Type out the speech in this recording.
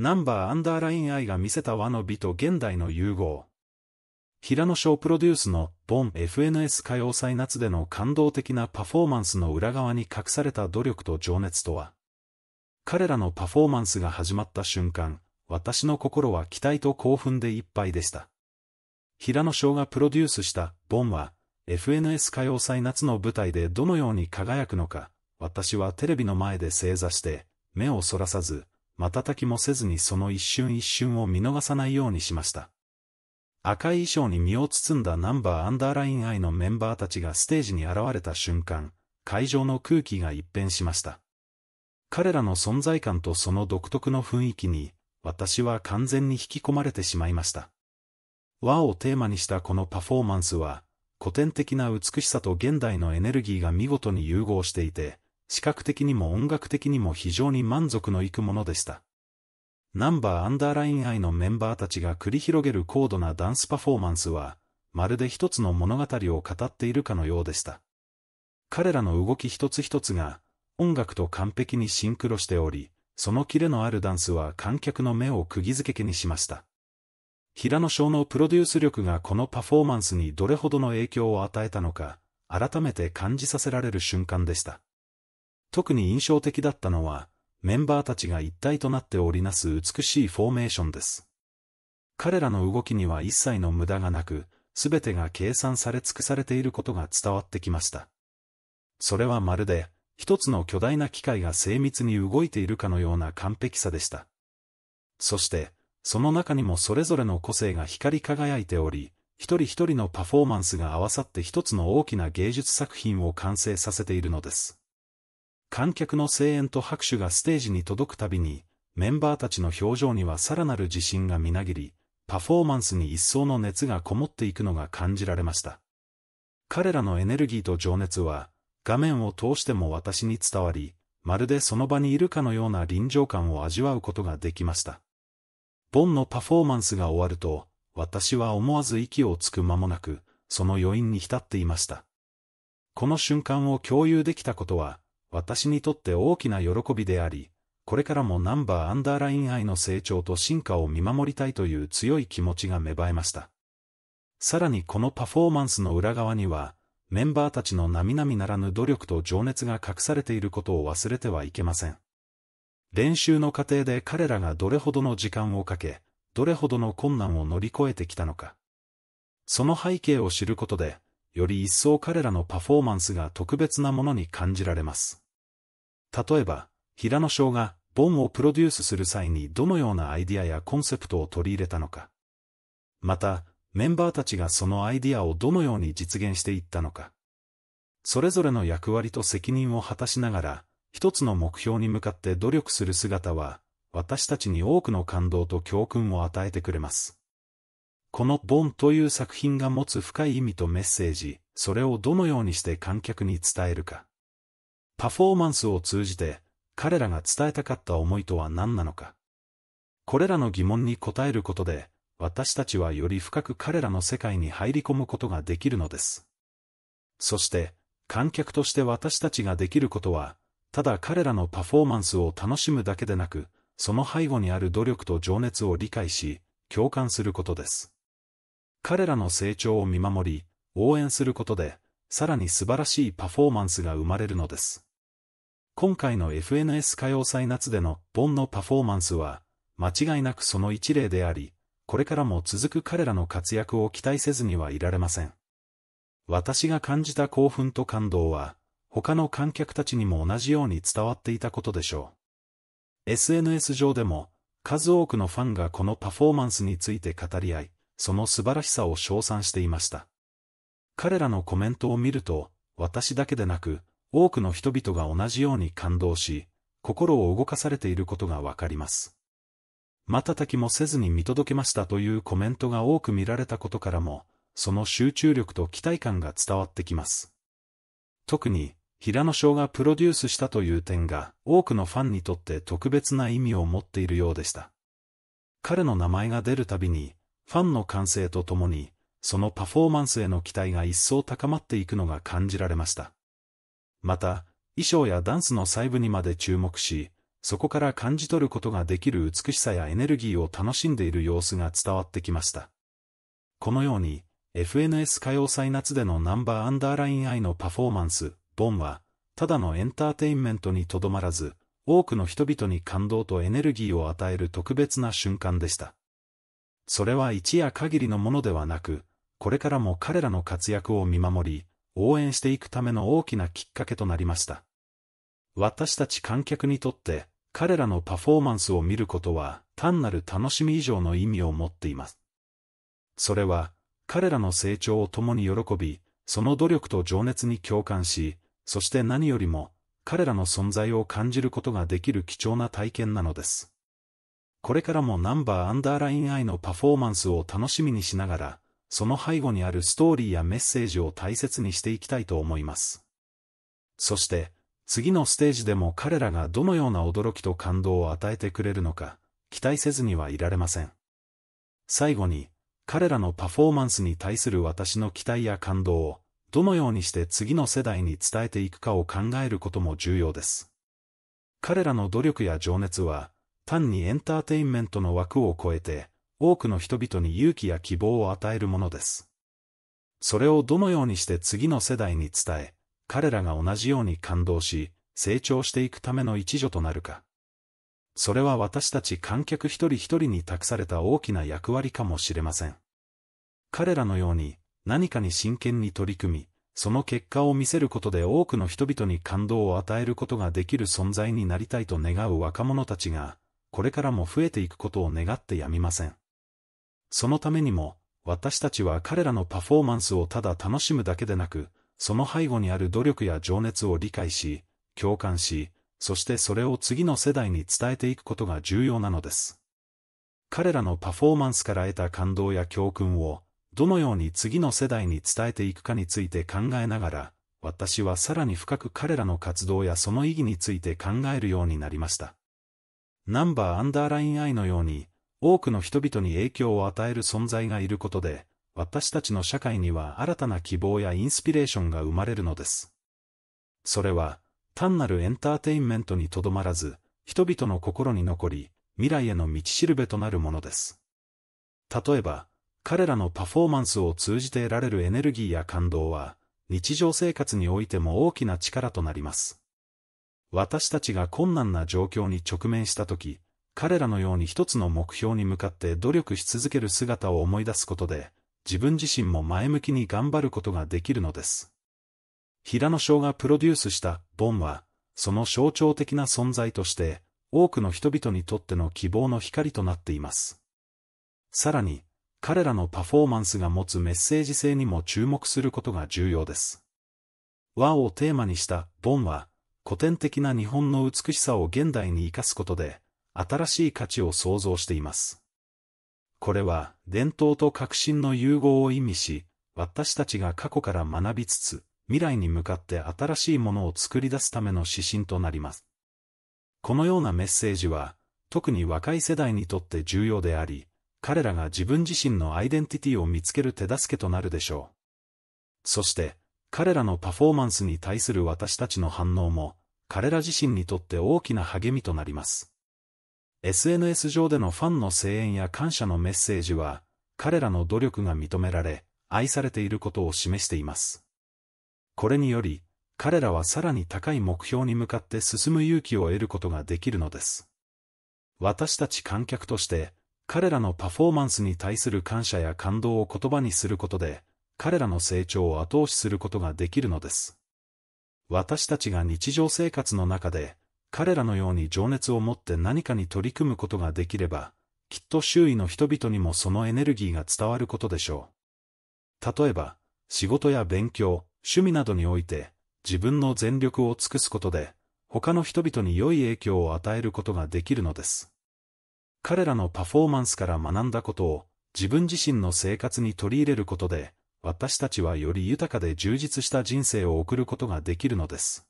ナンバーアンダーラインイが見せた和の美と現代の融合。平野翔プロデュースのボン FNS 歌謡祭夏での感動的なパフォーマンスの裏側に隠された努力と情熱とは。彼らのパフォーマンスが始まった瞬間、私の心は期待と興奮でいっぱいでした。平野翔がプロデュースしたボンは、FNS 歌謡祭夏の舞台でどのように輝くのか、私はテレビの前で正座して、目をそらさず、瞬きもせずにその一瞬一瞬を見逃さないようにしました。赤い衣装に身を包んだナンバーアンダーラインイのメンバーたちがステージに現れた瞬間、会場の空気が一変しました。彼らの存在感とその独特の雰囲気に、私は完全に引き込まれてしまいました。和をテーマにしたこのパフォーマンスは、古典的な美しさと現代のエネルギーが見事に融合していて、視覚的にも音楽的にも非常に満足のいくものでした。ナンバーアンダーライン愛のメンバーたちが繰り広げる高度なダンスパフォーマンスは、まるで一つの物語を語っているかのようでした。彼らの動き一つ一つが、音楽と完璧にシンクロしており、そのキレのあるダンスは観客の目を釘付けにしました。平野翔のプロデュース力がこのパフォーマンスにどれほどの影響を与えたのか、改めて感じさせられる瞬間でした。特に印象的だったのは、メンバーたちが一体となって織りなす美しいフォーメーションです。彼らの動きには一切の無駄がなく、すべてが計算され尽くされていることが伝わってきました。それはまるで、一つの巨大な機械が精密に動いているかのような完璧さでした。そして、その中にもそれぞれの個性が光り輝いており、一人一人のパフォーマンスが合わさって一つの大きな芸術作品を完成させているのです。観客の声援と拍手がステージに届くたびに、メンバーたちの表情にはさらなる自信がみなぎり、パフォーマンスに一層の熱がこもっていくのが感じられました。彼らのエネルギーと情熱は、画面を通しても私に伝わり、まるでその場にいるかのような臨場感を味わうことができました。ボンのパフォーマンスが終わると、私は思わず息をつく間もなく、その余韻に浸っていました。この瞬間を共有できたことは、私にとって大きな喜びであり、これからもナンバーアンダーライン愛の成長と進化を見守りたいという強い気持ちが芽生えました。さらにこのパフォーマンスの裏側には、メンバーたちの並々ならぬ努力と情熱が隠されていることを忘れてはいけません。練習の過程で彼らがどれほどの時間をかけ、どれほどの困難を乗り越えてきたのか。その背景を知ることで、より一層彼らのパフォーマンスが特別なものに感じられます。例えば、平野翔が、ボンをプロデュースする際にどのようなアイディアやコンセプトを取り入れたのか。また、メンバーたちがそのアイディアをどのように実現していったのか。それぞれの役割と責任を果たしながら、一つの目標に向かって努力する姿は、私たちに多くの感動と教訓を与えてくれます。このボンという作品が持つ深い意味とメッセージ、それをどのようにして観客に伝えるか。パフォーマンスを通じて、彼らが伝えたかった思いとは何なのか。これらの疑問に答えることで、私たちはより深く彼らの世界に入り込むことができるのです。そして、観客として私たちができることは、ただ彼らのパフォーマンスを楽しむだけでなく、その背後にある努力と情熱を理解し、共感することです。彼らの成長を見守り、応援することで、さらに素晴らしいパフォーマンスが生まれるのです。今回の FNS 歌謡祭夏でのボンのパフォーマンスは、間違いなくその一例であり、これからも続く彼らの活躍を期待せずにはいられません。私が感じた興奮と感動は、他の観客たちにも同じように伝わっていたことでしょう。SNS 上でも、数多くのファンがこのパフォーマンスについて語り合い、その素晴らしさを称賛していました。彼らのコメントを見ると、私だけでなく、多くの人々が同じように感動し、心を動かされていることがわかります。瞬きもせずに見届けましたというコメントが多く見られたことからも、その集中力と期待感が伝わってきます。特に、平野翔がプロデュースしたという点が、多くのファンにとって特別な意味を持っているようでした。彼の名前が出るたびに、ファンの歓声とともに、そのパフォーマンスへの期待が一層高まっていくのが感じられました。また、衣装やダンスの細部にまで注目し、そこから感じ取ることができる美しさやエネルギーを楽しんでいる様子が伝わってきました。このように、FNS 歌謡祭夏でのナンバーアンダーラインアイのパフォーマンス、ボンは、ただのエンターテインメントにとどまらず、多くの人々に感動とエネルギーを与える特別な瞬間でした。それは一夜限りのものではなく、これからも彼らの活躍を見守り、応援していくための大きなきっかけとなりました。私たち観客にとって、彼らのパフォーマンスを見ることは、単なる楽しみ以上の意味を持っています。それは、彼らの成長を共に喜び、その努力と情熱に共感し、そして何よりも、彼らの存在を感じることができる貴重な体験なのです。これからもナンバーアンダーラインイのパフォーマンスを楽しみにしながら、その背後にあるストーリーやメッセージを大切にしていきたいと思います。そして、次のステージでも彼らがどのような驚きと感動を与えてくれるのか、期待せずにはいられません。最後に、彼らのパフォーマンスに対する私の期待や感動を、どのようにして次の世代に伝えていくかを考えることも重要です。彼らの努力や情熱は、単にエンターテインメントの枠を超えて、多くの人々に勇気や希望を与えるものです。それをどのようにして次の世代に伝え、彼らが同じように感動し、成長していくための一助となるか。それは私たち観客一人一人に託された大きな役割かもしれません。彼らのように、何かに真剣に取り組み、その結果を見せることで多くの人々に感動を与えることができる存在になりたいと願う若者たちが、これからも増えていくことを願ってやみません。そのためにも、私たちは彼らのパフォーマンスをただ楽しむだけでなく、その背後にある努力や情熱を理解し、共感し、そしてそれを次の世代に伝えていくことが重要なのです。彼らのパフォーマンスから得た感動や教訓を、どのように次の世代に伝えていくかについて考えながら、私はさらに深く彼らの活動やその意義について考えるようになりました。ナンバーアンダーラインアイのように、多くの人々に影響を与える存在がいることで、私たちの社会には新たな希望やインスピレーションが生まれるのです。それは、単なるエンターテインメントにとどまらず、人々の心に残り、未来への道しるべとなるものです。例えば、彼らのパフォーマンスを通じて得られるエネルギーや感動は、日常生活においても大きな力となります。私たちが困難な状況に直面したとき、彼らのように一つの目標に向かって努力し続ける姿を思い出すことで、自分自身も前向きに頑張ることができるのです。平野翔がプロデュースしたボンは、その象徴的な存在として、多くの人々にとっての希望の光となっています。さらに、彼らのパフォーマンスが持つメッセージ性にも注目することが重要です。和をテーマにしたボンは、古典的な日本の美しさを現代に生かすことで、新しい価値を創造しています。これは、伝統と革新の融合を意味し、私たちが過去から学びつつ、未来に向かって新しいものを作り出すための指針となります。このようなメッセージは、特に若い世代にとって重要であり、彼らが自分自身のアイデンティティを見つける手助けとなるでしょう。そして、彼らのパフォーマンスに対する私たちの反応も、彼ら自身にとって大きな励みとなります。SNS 上でのファンの声援や感謝のメッセージは、彼らの努力が認められ、愛されていることを示しています。これにより、彼らはさらに高い目標に向かって進む勇気を得ることができるのです。私たち観客として、彼らのパフォーマンスに対する感謝や感動を言葉にすることで、彼らの成長を後押しすることができるのです。私たちが日常生活の中で、彼らのように情熱を持って何かに取り組むことができれば、きっと周囲の人々にもそのエネルギーが伝わることでしょう。例えば、仕事や勉強、趣味などにおいて、自分の全力を尽くすことで、他の人々に良い影響を与えることができるのです。彼らのパフォーマンスから学んだことを、自分自身の生活に取り入れることで、私たちはより豊かで充実した人生を送ることができるのです。